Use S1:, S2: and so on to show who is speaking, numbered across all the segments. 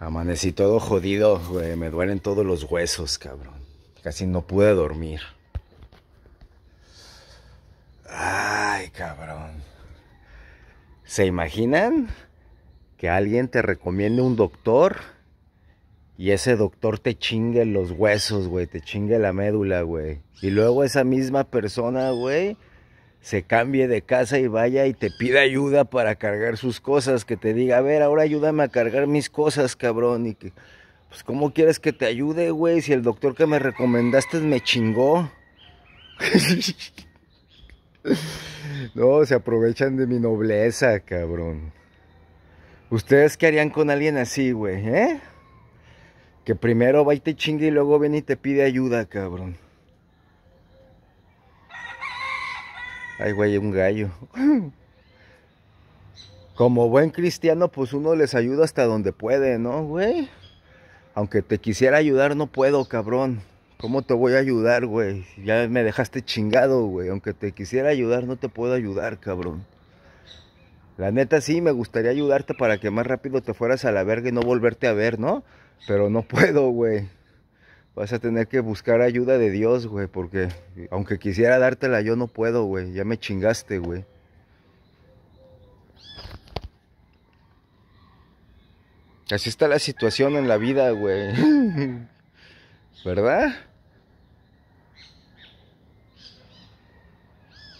S1: Amanecí todo jodido, güey. Me duelen todos los huesos, cabrón. Casi no pude dormir. Ay, cabrón. ¿Se imaginan que alguien te recomiende un doctor y ese doctor te chingue los huesos, güey? Te chingue la médula, güey. Y luego esa misma persona, güey, se cambie de casa y vaya y te pida ayuda para cargar sus cosas, que te diga, a ver, ahora ayúdame a cargar mis cosas, cabrón, y que, pues, ¿cómo quieres que te ayude, güey? Si el doctor que me recomendaste me chingó. no, se aprovechan de mi nobleza, cabrón. ¿Ustedes qué harían con alguien así, güey, eh? Que primero va y te chingue y luego viene y te pide ayuda, cabrón. Ay, güey, un gallo. Como buen cristiano, pues uno les ayuda hasta donde puede, ¿no, güey? Aunque te quisiera ayudar, no puedo, cabrón. ¿Cómo te voy a ayudar, güey? Ya me dejaste chingado, güey. Aunque te quisiera ayudar, no te puedo ayudar, cabrón. La neta sí, me gustaría ayudarte para que más rápido te fueras a la verga y no volverte a ver, ¿no? Pero no puedo, güey vas a tener que buscar ayuda de Dios, güey, porque aunque quisiera dártela, yo no puedo, güey, ya me chingaste, güey. Así está la situación en la vida, güey. ¿Verdad?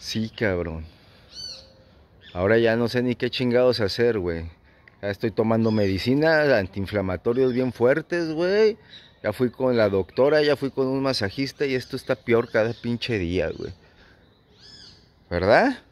S1: Sí, cabrón. Ahora ya no sé ni qué chingados hacer, güey. Ya estoy tomando medicinas, antiinflamatorios bien fuertes, güey. Ya fui con la doctora, ya fui con un masajista y esto está peor cada pinche día, güey. ¿Verdad?